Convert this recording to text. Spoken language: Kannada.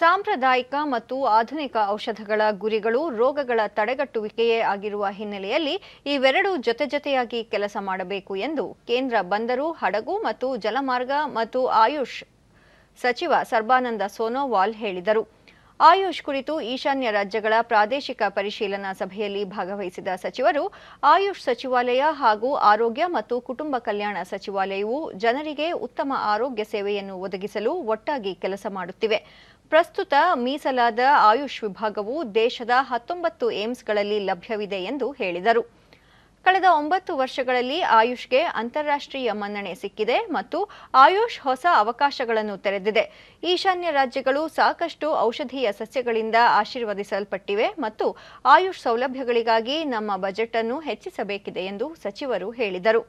ಸಾಂಪ್ರದಾಯಿಕ ಮತ್ತು ಆಧುನಿಕ ಔಷಧಗಳ ಗುರಿಗಳು ರೋಗಗಳ ತಡೆಗಟ್ಟುವಿಕೆಯೇ ಆಗಿರುವ ಹಿನ್ನೆಲೆಯಲ್ಲಿ ಇವೆರಡೂ ಜೊತೆ ಜೊತೆಯಾಗಿ ಕೆಲಸ ಮಾಡಬೇಕು ಎಂದು ಕೇಂದ್ರ ಬಂದರು ಹಡಗು ಮತ್ತು ಜಲಮಾರ್ಗ ಮತ್ತು ಆಯುಷ್ ಸಚಿವ ಸರ್ಬಾನಂದ ಸೋನೋವಾಲ್ ಹೇಳಿದರು ಆಯುಷ್ ಕುರಿತು ಈಶಾನ್ಯ ರಾಜ್ಯಗಳ ಪ್ರಾದೇಶಿಕ ಪರಿಶೀಲನಾ ಸಭೆಯಲ್ಲಿ ಭಾಗವಹಿಸಿದ ಸಚಿವರು ಆಯುಷ್ ಸಚಿವಾಲಯ ಹಾಗೂ ಆರೋಗ್ಯ ಮತ್ತು ಕುಟುಂಬ ಕಲ್ಯಾಣ ಸಚಿವಾಲಯವು ಜನರಿಗೆ ಉತ್ತಮ ಆರೋಗ್ಯ ಸೇವೆಯನ್ನು ಒದಗಿಸಲು ಒಟ್ಟಾಗಿ ಕೆಲಸ ಮಾಡುತ್ತಿವೆ ಪ್ರಸ್ತುತ ಮೀಸಲಾದ ಆಯುಷ್ ವಿಭಾಗವು ದೇಶದ ಹತ್ತೊಂಬತ್ತು ಏಮ್ಸ್ಗಳಲ್ಲಿ ಲಭ್ಯವಿದೆ ಎಂದು ಹೇಳಿದರು ಕಳೆದ ಒಂಬತ್ತು ವರ್ಷಗಳಲ್ಲಿ ಆಯುಷ್ಗೆ ಅಂತಾರಾಷ್ಟ್ರೀಯ ಮನ್ನಣೆ ಸಿಕ್ಕಿದೆ ಮತ್ತು ಆಯುಷ್ ಹೊಸ ಅವಕಾಶಗಳನ್ನು ತೆರೆದಿದೆ ಈಶಾನ್ಯ ರಾಜ್ಯಗಳು ಸಾಕಷ್ಟು ಔಷಧೀಯ ಸಸ್ಯಗಳಿಂದ ಆಶೀರ್ವದಿಸಲ್ಪಟ್ಟಿವೆ ಮತ್ತು ಆಯುಷ್ ಸೌಲಭ್ಯಗಳಿಗಾಗಿ ನಮ್ಮ ಬಜೆಟ್ ಅನ್ನು ಹೆಚ್ಚಿಸಬೇಕಿದೆ ಎಂದು ಸಚಿವರು ಹೇಳಿದರು